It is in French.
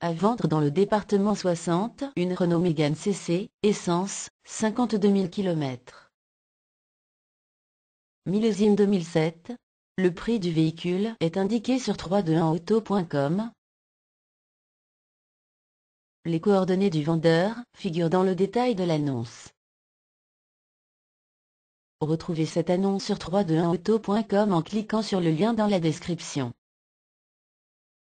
À vendre dans le département 60, une Renault Megane CC, essence, 52 000 km. Millésime 2007. Le prix du véhicule est indiqué sur 321auto.com. Les coordonnées du vendeur figurent dans le détail de l'annonce. Retrouvez cette annonce sur 321auto.com en cliquant sur le lien dans la description.